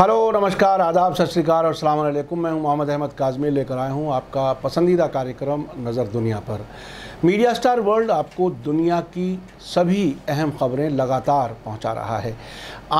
Hello नमस्कार आदाब सत श्रीकाल और अलैकुम मैं हूं मोहम्मद अहमद काजमी लेकर आया हूं आपका पसंदीदा कार्यक्रम नज़र दुनिया पर मीडिया स्टार वर्ल्ड आपको दुनिया की सभी अहम खबरें लगातार पहुंचा रहा है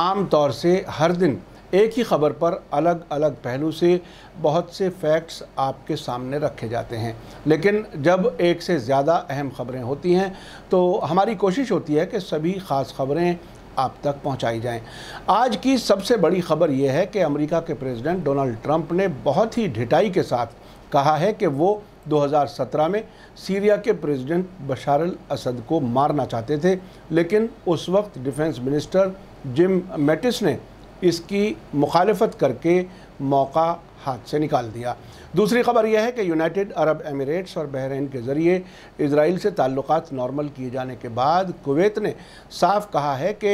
आम तौर से हर दिन एक ही खबर पर अलग अलग पहलू से बहुत से फैक्ट्स आपके सामने रखे जाते हैं लेकिन जब एक से ज़्यादा अहम खबरें होती हैं तो हमारी कोशिश होती है कि सभी ख़ास खबरें आप तक पहुंचाई जाएं। आज की सबसे बड़ी खबर यह है कि अमेरिका के प्रेसिडेंट डोनाल्ड ट्रंप ने बहुत ही ढिटाई के साथ कहा है कि वो 2017 में सीरिया के प्रेसिडेंट बशार अल असद को मारना चाहते थे लेकिन उस वक्त डिफेंस मिनिस्टर जिम मेटिस ने इसकी मुखालफत करके मौका हाथ से निकाल दिया दूसरी खबर यह है कि यूनाइटेड अरब एमिरेट्स और बहरीन के ज़रिए इसराइल से ताल्लुकात नॉर्मल किए जाने के बाद कुवैत ने साफ कहा है कि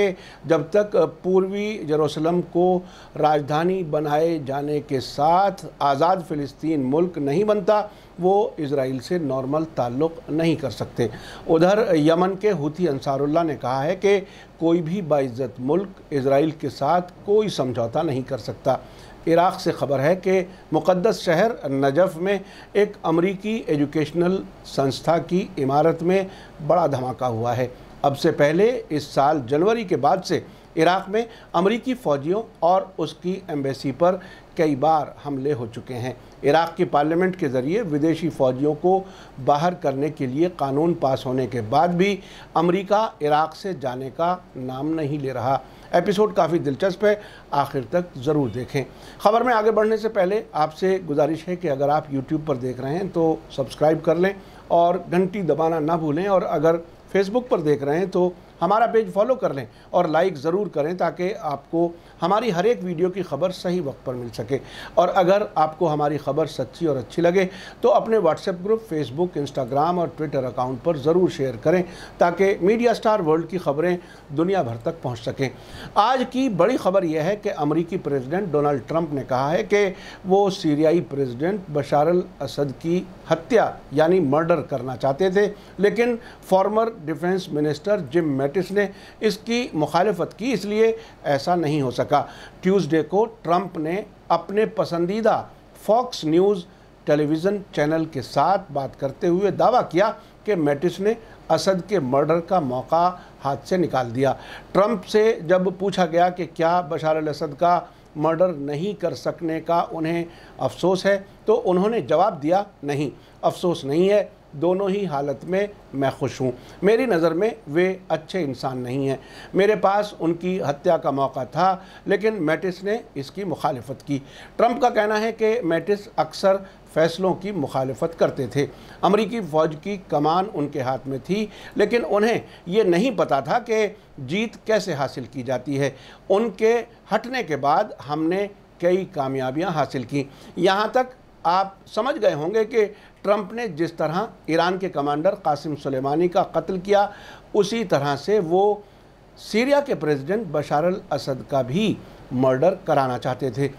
जब तक पूर्वी यरूशलेम को राजधानी बनाए जाने के साथ आज़ाद फ़िलिस्तीन मुल्क नहीं बनता वो इसराइल से नॉर्मल ताल्लुक़ नहीं कर सकते उधर यमन के हुती अंसारुल्ला ने कहा है कि कोई भी बाइज़त मुल्क इसराइल के साथ कोई समझौता नहीं कर सकता इराक़ से ख़बर है कि मुक़दस शहर नजफ़ में एक अमरीकी एजुकेशनल संस्था की इमारत में बड़ा धमाका हुआ है अब से पहले इस साल जनवरी के बाद से इराक़ में अमरीकी फ़ौजियों और उसकी एम्बेसी पर कई बार हमले हो चुके हैं इराक़ की पार्लियामेंट के ज़रिए विदेशी फ़ौजियों को बाहर करने के लिए कानून पास होने के बाद भी अमरीका इराक़ से जाने का नाम नहीं ले रहा एपिसोड काफ़ी दिलचस्प है आखिर तक ज़रूर देखें खबर में आगे बढ़ने से पहले आपसे गुजारिश है कि अगर आप यूट्यूब पर देख रहे हैं तो सब्सक्राइब कर लें और घंटी दबाना ना भूलें और अगर फेसबुक पर देख रहे हैं तो हमारा पेज फॉलो कर लें और लाइक ज़रूर करें ताकि आपको हमारी हर एक वीडियो की खबर सही वक्त पर मिल सके और अगर आपको हमारी खबर सच्ची और अच्छी लगे तो अपने व्हाट्सएप ग्रुप फेसबुक इंस्टाग्राम और ट्विटर अकाउंट पर ज़रूर शेयर करें ताकि मीडिया स्टार वर्ल्ड की खबरें दुनिया भर तक पहुँच सकें आज की बड़ी खबर यह है कि अमरीकी प्रेजिडेंट डोनाल्ड ट्रंप ने कहा है कि वो सीरियाई प्रेजिडेंट बशार असद की हत्या यानी मर्डर करना चाहते थे लेकिन फॉर्मर डिफेंस मिनिस्टर जिम डेमोक्रेटिक्स ने इसकी मुखालफत की इसलिए ऐसा नहीं हो सका ट्यूसडे को ट्रंप ने अपने पसंदीदा फॉक्स न्यूज़ टेलीविज़न चैनल के साथ बात करते हुए दावा किया कि मैटिस ने असद के मर्डर का मौका हाथ से निकाल दिया ट्रंप से जब पूछा गया कि क्या बशार असद का मर्डर नहीं कर सकने का उन्हें अफसोस है तो उन्होंने जवाब दिया नहीं अफसोस नहीं है दोनों ही हालत में मैं खुश हूँ मेरी नज़र में वे अच्छे इंसान नहीं हैं मेरे पास उनकी हत्या का मौका था लेकिन मैटिस ने इसकी मुखालफत की ट्रंप का कहना है कि मैटिस अक्सर फैसलों की मुखालफत करते थे अमरीकी फ़ौज की कमान उनके हाथ में थी लेकिन उन्हें ये नहीं पता था कि जीत कैसे हासिल की जाती है उनके हटने के बाद हमने कई कामयाबियां हासिल की यहाँ तक आप समझ गए होंगे कि ट्रंप ने जिस तरह ईरान के कमांडर कासिम सुलेमानी का कत्ल किया उसी तरह से वो सीरिया के प्रेसिडेंट बशार अल असद का भी मर्डर कराना चाहते थे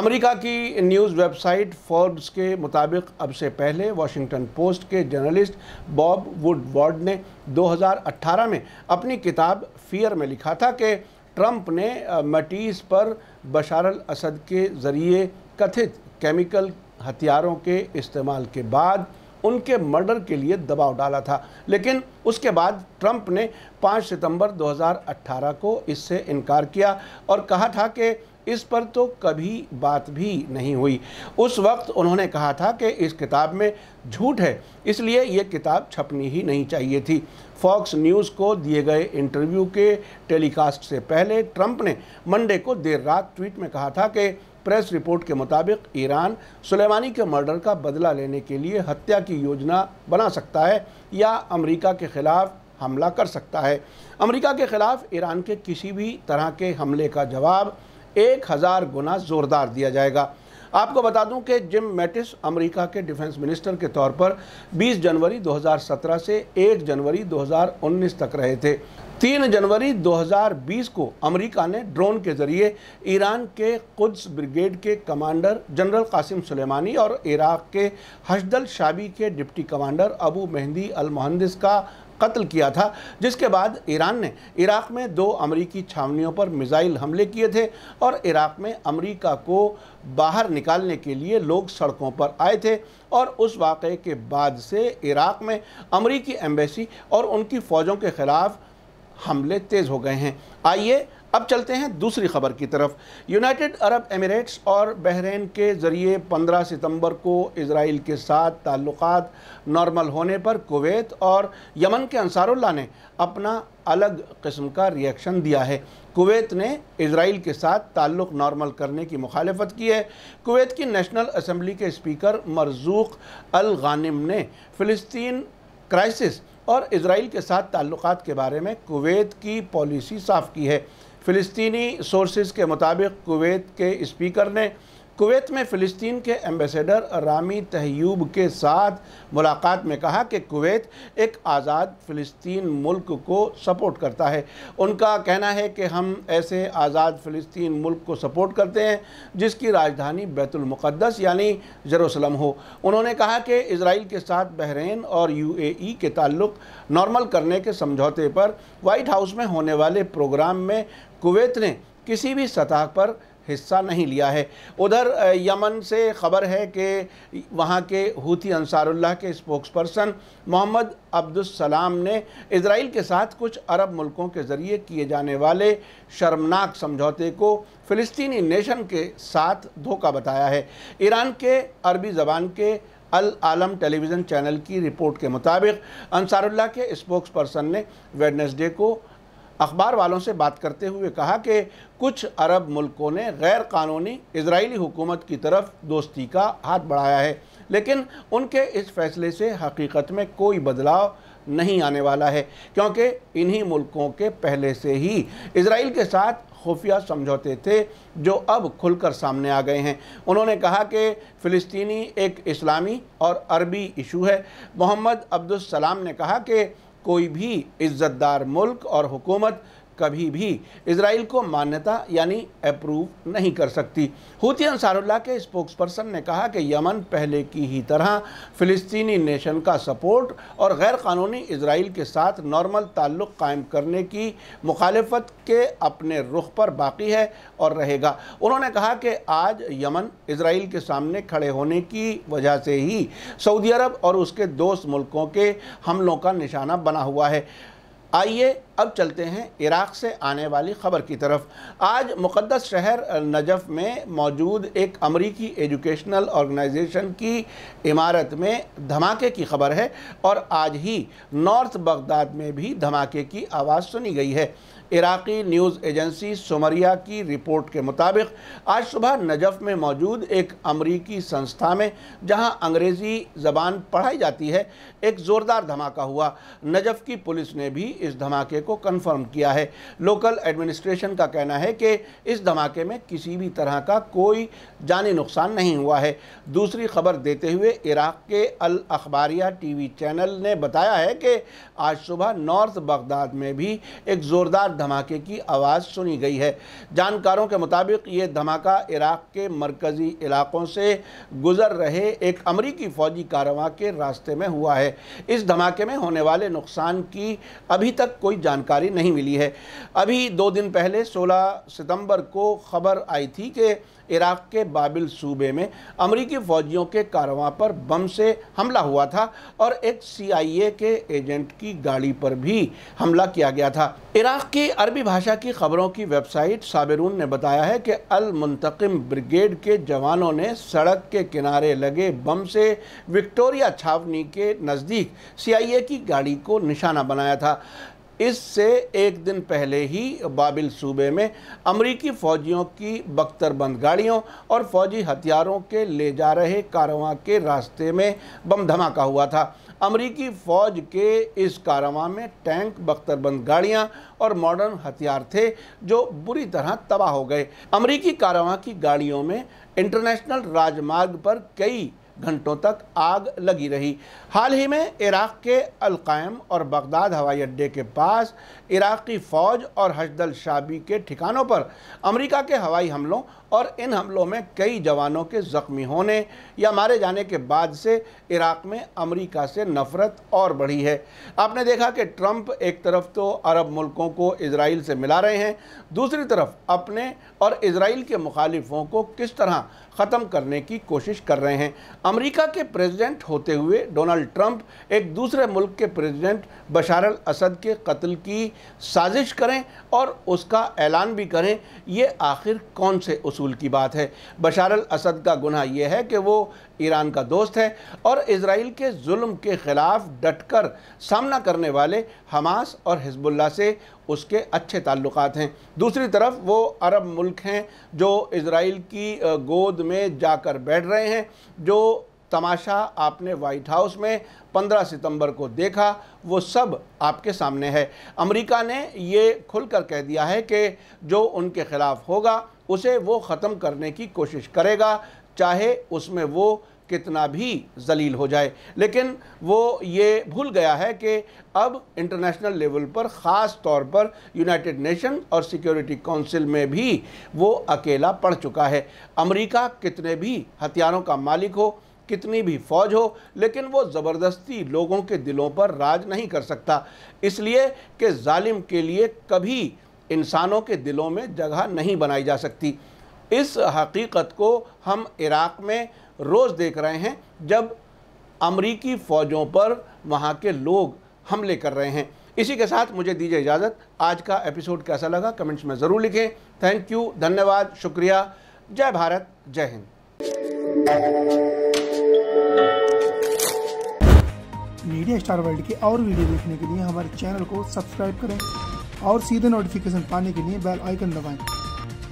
अमेरिका की न्यूज़ वेबसाइट फोर्ब्स के मुताबिक अब से पहले वाशिंगटन पोस्ट के जर्नलिस्ट बॉब वुडवर्ड ने 2018 में अपनी किताब फियर में लिखा था कि ट्रंप ने मटीस पर बशार अल असद के ज़रिए कथित केमिकल हथियारों के इस्तेमाल के बाद उनके मर्डर के लिए दबाव डाला था लेकिन उसके बाद ट्रंप ने 5 सितंबर 2018 को इससे इनकार किया और कहा था कि इस पर तो कभी बात भी नहीं हुई उस वक्त उन्होंने कहा था कि इस किताब में झूठ है इसलिए ये किताब छपनी ही नहीं चाहिए थी फॉक्स न्यूज़ को दिए गए इंटरव्यू के टेलीकास्ट से पहले ट्रंप ने मंडे को देर रात ट्वीट में कहा था कि प्रेस रिपोर्ट के मुताबिक ईरान सुलेमानी के मर्डर का बदला लेने के लिए हत्या की योजना बना सकता है या अमेरिका के ख़िलाफ़ हमला कर सकता है अमेरिका के ख़िलाफ़ ईरान के किसी भी तरह के हमले का जवाब एक हज़ार गुना ज़ोरदार दिया जाएगा आपको बता दूं कि जिम मैटिस अमेरिका के डिफेंस मिनिस्टर के तौर पर 20 जनवरी 2017 से 1 जनवरी 2019 तक रहे थे 3 जनवरी 2020 को अमेरिका ने ड्रोन के ज़रिए ईरान के कुद्स ब्रिगेड के कमांडर जनरल कासिम सुलेमानी और इराक के हजदल शाबी के deputy commander Abu Mahdi al Muhandis का कत्ल किया था जिसके बाद ईरान ने इराक़ में दो अमरीकी छावनियों पर मिज़ाइल हमले किए थे और इराक़ में अमरीका को बाहर निकालने के लिए लोग सड़कों पर आए थे और उस वाक़े के बाद से इराक़ में अमरीकी एम्बेसी और उनकी फ़ौजों के ख़िलाफ़ हमले तेज़ हो गए हैं आइए अब चलते हैं दूसरी खबर की तरफ यूनाइटेड अरब एमिरेट्स और बहरीन के ज़रिए 15 सितंबर को इसराइल के साथ ताल्लुकात नॉर्मल होने पर कुवैत और यमन के अंसारुल्ला ने अपना अलग किस्म का रिएक्शन दिया है कुवैत ने इसराइल के साथ ताल्लुक़ नॉर्मल करने की मुखालफत की है कुवैत की नेशनल असम्बली के स्पीकर मरजूक अल गानिम ने फ़लस्तीन क्राइसिस और इसराइल के साथ ताल्लुकात के बारे में कुवैत की पॉलिसी साफ़ की है फ़िलिस्तीनी सोर्सेज के मुताबिक कुवैत के स्पीकर ने कुवैत में फ़िलिस्तीन के एम्बेसडर रामी तहयूब के साथ मुलाकात में कहा कि कुवैत एक आज़ाद फ़िलिस्तीन मुल्क को सपोर्ट करता है उनका कहना है कि हम ऐसे आज़ाद फ़िलिस्तीन मुल्क को सपोर्ट करते हैं जिसकी राजधानी बैतुलमक़दस यानी जरूसलम हो उन्होंने कहा कि इसराइल के साथ बहरीन और यूएई के ताल्लुक़ नॉर्मल करने के समझौते पर वाइट हाउस में होने वाले प्रोग्राम में कुवैत ने किसी भी सतह पर हिस्सा नहीं लिया है उधर यमन से खबर है कि वहाँ के हूती अंसारुल्लाह के स्पोक्स पर्सन मोहम्मद अब्दुलसलाम ने इसराइल के साथ कुछ अरब मुल्कों के ज़रिए किए जाने वाले शर्मनाक समझौते को फ़िलिस्तीनी नेशन के साथ धोखा बताया है ईरान के अरबी ज़बान के अल आलम टेलीविज़न चैनल की रिपोर्ट के मुताबिक अंसारुल्लाह के स्पोक्स पर्सन ने वेडनेसडे को अखबार वालों से बात करते हुए कहा कि कुछ अरब मुल्कों ने गैर कानूनी इसराइली हुकूमत की तरफ दोस्ती का हाथ बढ़ाया है लेकिन उनके इस फैसले से हकीकत में कोई बदलाव नहीं आने वाला है क्योंकि इन्हीं मुल्कों के पहले से ही इसराइल के साथ खुफिया समझौते थे जो अब खुलकर सामने आ गए हैं उन्होंने कहा कि फ़िलिस्तीनी एक इस्लामी और अरबी इशू है मोहम्मद सलाम ने कहा कि कोई भी इज़्ज़तदार मुल्क और हुकूमत कभी भी इसराइल को मान्यता यानी अप्रूव नहीं कर सकती हूती अंसारुल्लाह के स्पोक्स पर्सन ने कहा कि यमन पहले की ही तरह फ़िलिस्तीनी नेशन का सपोर्ट और गैर कानूनी इसराइल के साथ नॉर्मल ताल्लुक़ कायम करने की मुखालफत के अपने रुख पर बाकी है और रहेगा उन्होंने कहा कि आज यमन इसराइल के सामने खड़े होने की वजह से ही सऊदी अरब और उसके दोस्त मुल्कों के हमलों का निशाना बना हुआ है आइए अब चलते हैं इराक़ से आने वाली ख़बर की तरफ आज मुक़दस शहर नजफ़ में मौजूद एक अमरीकी एजुकेशनल ऑर्गेनाइजेशन की इमारत में धमाके की खबर है और आज ही नॉर्थ बगदाद में भी धमाके की आवाज़ सुनी गई है इराक़ी न्यूज़ एजेंसी सुमरिया की रिपोर्ट के मुताबिक आज सुबह नजफ़ में मौजूद एक अमरीकी संस्था में जहां अंग्रेज़ी ज़बान पढ़ाई जाती है एक ज़ोरदार धमाका हुआ नजफ़ की पुलिस ने भी इस धमाके को कन्फर्म किया है लोकल एडमिनिस्ट्रेशन का कहना है कि इस धमाके में किसी भी तरह का कोई जानी नुकसान नहीं हुआ है दूसरी खबर देते हुए इराक़ के Al Akhbariya T V channel ने बताया है कि आज सुबह नॉर्थ बगदाद में भी एक ज़ोरदार धमाके की आवाज़ सुनी गई है जानकारों के मुताबिक ये धमाका इराक़ के मरकज़ी इलाक़ों से गुज़र रहे एक अमरीकी फ़ौजी कारवा के रास्ते में हुआ है इस धमाके में होने वाले नुकसान की अभी तक कोई जानकारी नहीं मिली है अभी दो दिन पहले सोलह सितम्बर को खबर आई थी कि इराक़ के बाबिल सूबे में अमरीकी फ़ौजियों के कारवां पर बम से हमला हुआ था और एक सीआईए के एजेंट की गाड़ी पर भी हमला किया गया था इराक़ की अरबी भाषा की खबरों की वेबसाइट साबिरून ने बताया है कि अल मुंतकिम ब्रिगेड के जवानों ने सड़क के किनारे लगे बम से विक्टोरिया छावनी के नज़दीक ए की गाड़ी को निशाना बनाया था इससे एक दिन पहले ही बाबिल सूबे में अमरीकी फ़ौजियों की बख्तरबंद गाड़ियों और फ़ौजी हथियारों के ले जा रहे कारवा के रास्ते में बम धमाका हुआ था अमरीकी फ़ौज के इस कारवा में टैंक बख्तरबंद गाड़ियां और मॉडर्न हथियार थे जो बुरी तरह तबाह हो गए अमरीकी कारवा की गाड़ियों में इंटरनेशनल राजमार्ग पर कई घंटों तक आग लगी रही हाल ही में इराक़ के अलकायम और बगदाद हवाई अड्डे के पास इराक़ी फ़ौज और हजदल शाबी के ठिकानों पर अमेरिका के हवाई हमलों और इन हमलों में कई जवानों के ज़ख्मी होने या मारे जाने के बाद से इराक़ में अमेरिका से नफ़रत और बढ़ी है आपने देखा कि ट्रंप एक तरफ तो अरब मुल्कों को इसराइल से मिला रहे हैं दूसरी तरफ अपने और इसराइल के मुखालिफों को किस तरह ख़त्म करने की कोशिश कर रहे हैं अमेरिका के प्रेसिडेंट होते हुए डोनाल्ड ट्रंप एक दूसरे मुल्क के प्रेसिडेंट बशार अल असद के कत्ल की साजिश करें और उसका ऐलान भी करें ये आखिर कौन से असूल की बात है बशार अल असद का गुनाह यह है कि वो ईरान का दोस्त है और इसराइल के जुल्म के ख़िलाफ़ डटकर सामना करने वाले हमास और हिजबुल्ला से उसके अच्छे ताल्लुक हैं दूसरी तरफ वो अरब मुल्क हैं जो इसराइल की गोद में जाकर बैठ रहे हैं जो तमाशा आपने वाइट हाउस में 15 सितंबर को देखा वो सब आपके सामने है अमेरिका ने ये खुलकर कह दिया है कि जो उनके ख़िलाफ़ होगा उसे वो ख़त्म करने की कोशिश करेगा चाहे उसमें वो कितना भी जलील हो जाए लेकिन वो ये भूल गया है कि अब इंटरनेशनल लेवल पर ख़ास तौर पर यूनाइटेड नेशन और सिक्योरिटी काउंसिल में भी वो अकेला पड़ चुका है अमेरिका कितने भी हथियारों का मालिक हो कितनी भी फौज हो लेकिन वो ज़बरदस्ती लोगों के दिलों पर राज नहीं कर सकता इसलिए कि जालिम के लिए कभी इंसानों के दिलों में जगह नहीं बनाई जा सकती इस हकीकत को हम इराक़ में रोज़ देख रहे हैं जब अमरीकी फ़ौजों पर वहाँ के लोग हमले कर रहे हैं इसी के साथ मुझे दीजिए इजाज़त आज का एपिसोड कैसा लगा कमेंट्स में ज़रूर लिखें थैंक यू धन्यवाद शुक्रिया जय भारत जय हिंद मीडिया स्टार वर्ल्ड के और वीडियो देखने के लिए हमारे चैनल को सब्सक्राइब करें और सीधे नोटिफिकेशन पाने के लिए बेल आइकन दबाएं।